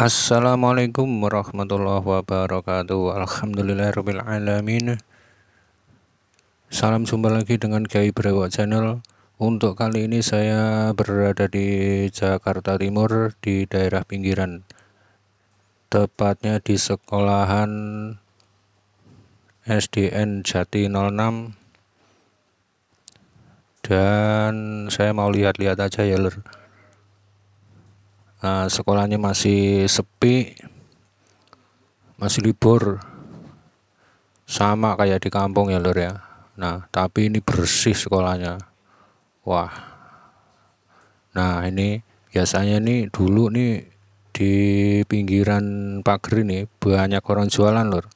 Assalamualaikum warahmatullahi wabarakatuh Alhamdulillahirrabbilalamin Salam jumpa lagi dengan Kiai Brewok Channel Untuk kali ini saya berada di Jakarta Timur Di daerah pinggiran Tepatnya di sekolahan SDN Jati 06 Dan saya mau lihat-lihat aja ya lor nah sekolahnya masih sepi masih libur sama kayak di kampung ya lor ya nah tapi ini bersih sekolahnya wah nah ini biasanya nih dulu nih di pinggiran pagar ini banyak orang jualan lor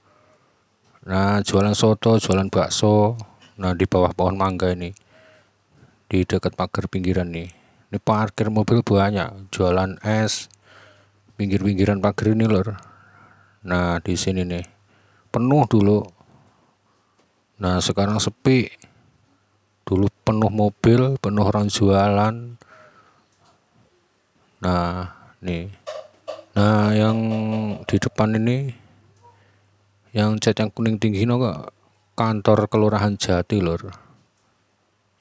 nah jualan soto jualan bakso nah di bawah pohon mangga ini di dekat pagar pinggiran nih ini parkir mobil banyak jualan es pinggir-pinggiran pagar ini lor nah di sini nih penuh dulu nah sekarang sepi dulu penuh mobil penuh orang jualan nah nih nah yang di depan ini yang cat yang kuning tinggi no kantor kelurahan jati lor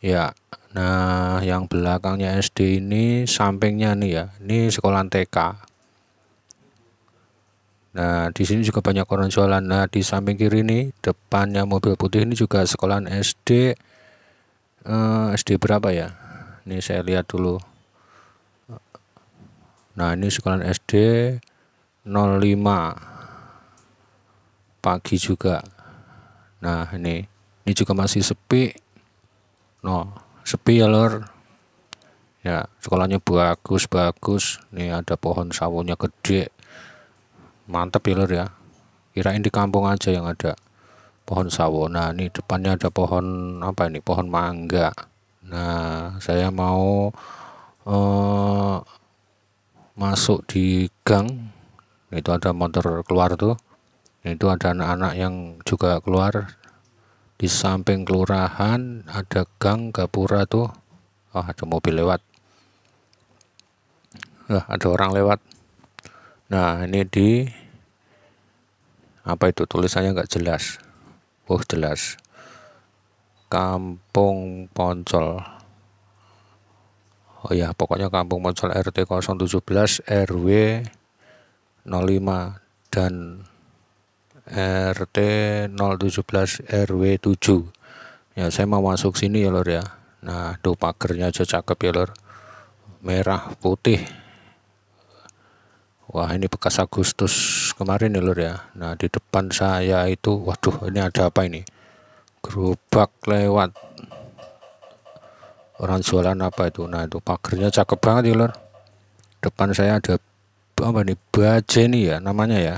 ya nah yang belakangnya SD ini sampingnya nih ya ini sekolah TK nah di sini juga banyak orang jualan nah di samping kiri ini depannya mobil putih ini juga sekolah SD eh, SD berapa ya ini saya lihat dulu nah ini sekolah SD 05 pagi juga nah ini ini juga masih sepi no sepi ya lor ya sekolahnya bagus bagus nih ada pohon sawonya gede mantep ya lor ya kirain di kampung aja yang ada pohon sawo nah ini depannya ada pohon apa ini pohon mangga nah saya mau eh, masuk di gang itu ada motor keluar tuh itu ada anak-anak yang juga keluar di samping kelurahan ada gang gapura tuh oh, ada mobil lewat nah, ada orang lewat nah ini di apa itu tulisannya nggak jelas oh jelas Kampung Poncol oh ya pokoknya Kampung Poncol RT 017 RW 05 dan RT 017 RW 7 ya saya mau masuk sini ya lor ya nah do pagernya aja cakep ya lor merah putih wah ini bekas Agustus kemarin ya lor ya nah di depan saya itu waduh ini ada apa ini gerobak lewat orang jualan apa itu nah itu pagernya cakep banget ya lor depan saya ada apa nih bajeni ya namanya ya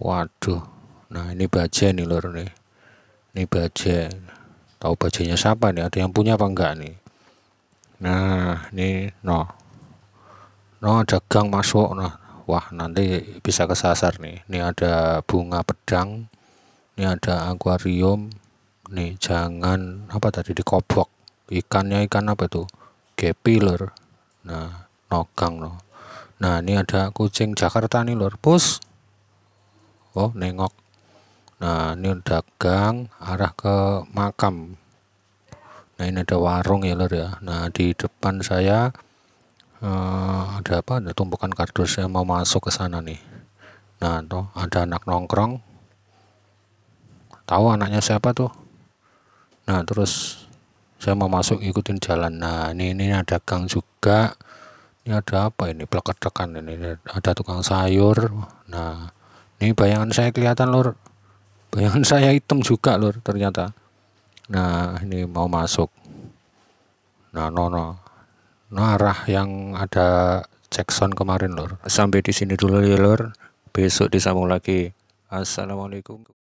waduh nah ini baja nih lor nih ini baja tahu bajanya siapa nih ada yang punya apa enggak nih nah ini no no ada gang masuk nah wah nanti bisa kesasar nih ini ada bunga pedang ini ada akuarium nih jangan apa tadi dikobok ikannya ikan apa tuh Gepiler. nah nogang no nah ini ada kucing Jakarta nih lor pus oh nengok nah ini dagang arah ke makam nah ini ada warung ya lor ya nah di depan saya eh, ada apa ada tumpukan kardus saya mau masuk ke sana nih nah tuh ada anak nongkrong tahu anaknya siapa tuh nah terus saya mau masuk ikutin jalan nah ini ini ada gang juga ini ada apa ini pelakat tekan ini ada tukang sayur nah ini bayangan saya kelihatan lor, bayangan saya hitam juga lor. ternyata nah ini mau masuk nah nono no nah, arah yang ada Jackson kemarin lor. sampai di sini dulu ya lur besok disambung lagi assalamualaikum